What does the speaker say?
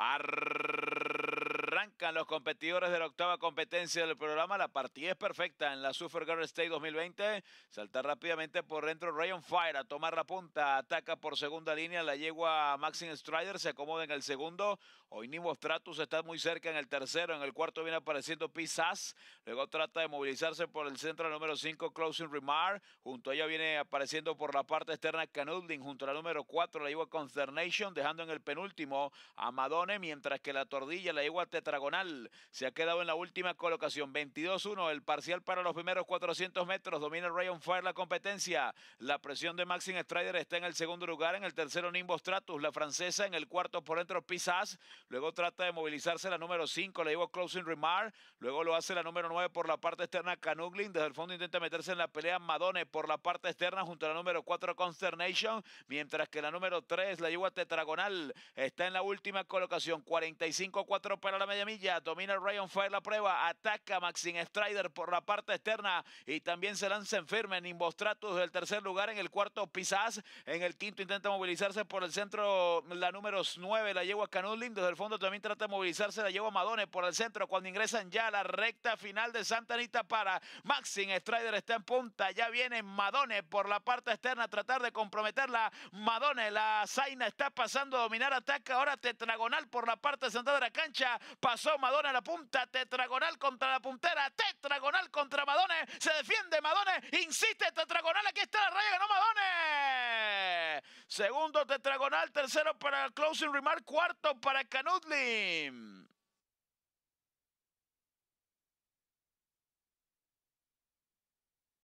Arr- los competidores de la octava competencia del programa. La partida es perfecta en la Super Girl State 2020. Salta rápidamente por dentro Rayon Fire a tomar la punta. Ataca por segunda línea la yegua Maxine Strider. Se acomoda en el segundo. Hoy Nimo Stratus está muy cerca en el tercero. En el cuarto viene apareciendo Pizas. Luego trata de movilizarse por el centro número 5, Closing Remar, Junto a ella viene apareciendo por la parte externa Canudling. Junto a la número 4, la yegua Consternation. Dejando en el penúltimo a Madone. Mientras que la tordilla, la yegua Tetragon se ha quedado en la última colocación. 22-1 el parcial para los primeros 400 metros. Domina Rayon Fire la competencia. La presión de Maxim Strider está en el segundo lugar. En el tercero Nimbo Stratus. La francesa en el cuarto por dentro Pizas. Luego trata de movilizarse la número 5. la lleva Closing Remar. Luego lo hace la número 9 por la parte externa Canuglin. Desde el fondo intenta meterse en la pelea Madone por la parte externa junto a la número 4 Consternation. Mientras que la número 3 la yegua tetragonal está en la última colocación. 45-4 para la media Domina el Ryan Fire la prueba. Ataca Maxin Strider por la parte externa. Y también se lanza en firme en del tercer lugar. En el cuarto Pizaz. En el quinto intenta movilizarse por el centro la número nueve La lleva Canudlin, Desde el fondo también trata de movilizarse. La lleva Madone por el centro. Cuando ingresan ya a la recta final de Santa Anita para Maxin Strider está en punta. Ya viene Madone por la parte externa. A tratar de comprometerla. Madone, la Zaina está pasando a dominar. Ataca ahora tetragonal por la parte central de la cancha. Pasó Madone a la punta, tetragonal contra la puntera, tetragonal contra Madone, se defiende Madone, insiste tetragonal, aquí está la raya, ganó Madone. Segundo tetragonal, tercero para Closing Remark, cuarto para Canudlim.